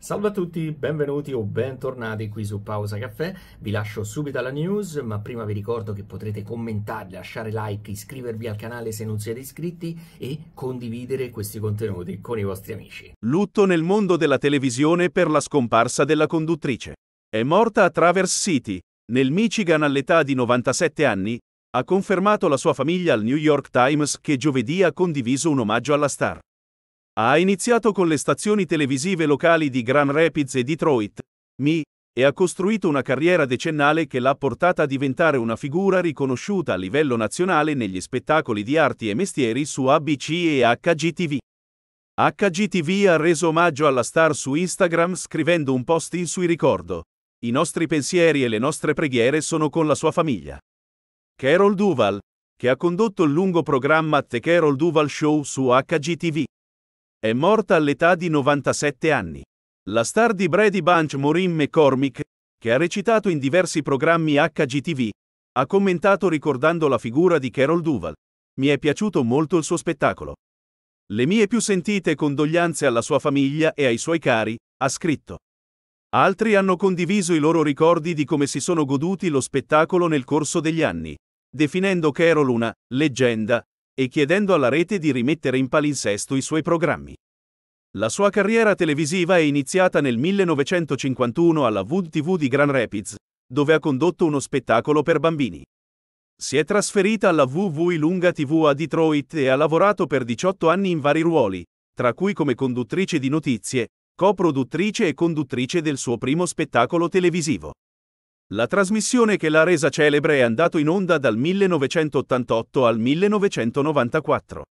Salve a tutti, benvenuti o bentornati qui su Pausa Caffè. Vi lascio subito alla news, ma prima vi ricordo che potrete commentare, lasciare like, iscrivervi al canale se non siete iscritti e condividere questi contenuti con i vostri amici. Lutto nel mondo della televisione per la scomparsa della conduttrice. È morta a Traverse City, nel Michigan all'età di 97 anni, ha confermato la sua famiglia al New York Times che giovedì ha condiviso un omaggio alla star. Ha iniziato con le stazioni televisive locali di Grand Rapids e Detroit, MI, e ha costruito una carriera decennale che l'ha portata a diventare una figura riconosciuta a livello nazionale negli spettacoli di arti e mestieri su ABC e HGTV. HGTV ha reso omaggio alla star su Instagram scrivendo un post in cui ricordo. I nostri pensieri e le nostre preghiere sono con la sua famiglia. Carol Duval, che ha condotto il lungo programma The Carol Duval Show su HGTV. È morta all'età di 97 anni. La star di Brady Bunch Maureen McCormick, che ha recitato in diversi programmi HGTV, ha commentato ricordando la figura di Carol Duval. Mi è piaciuto molto il suo spettacolo. Le mie più sentite condoglianze alla sua famiglia e ai suoi cari, ha scritto. Altri hanno condiviso i loro ricordi di come si sono goduti lo spettacolo nel corso degli anni, definendo Carol una leggenda e chiedendo alla rete di rimettere in palinsesto i suoi programmi. La sua carriera televisiva è iniziata nel 1951 alla Wood TV di Grand Rapids, dove ha condotto uno spettacolo per bambini. Si è trasferita alla WW Lunga TV a Detroit e ha lavorato per 18 anni in vari ruoli, tra cui come conduttrice di notizie, coproduttrice e conduttrice del suo primo spettacolo televisivo. La trasmissione che l'ha resa celebre è andata in onda dal 1988 al 1994.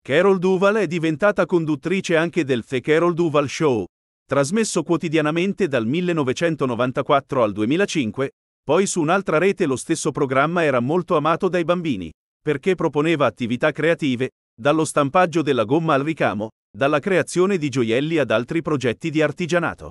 Carol Duval è diventata conduttrice anche del The Carol Duval Show, trasmesso quotidianamente dal 1994 al 2005, poi su un'altra rete lo stesso programma era molto amato dai bambini, perché proponeva attività creative, dallo stampaggio della gomma al ricamo, dalla creazione di gioielli ad altri progetti di artigianato.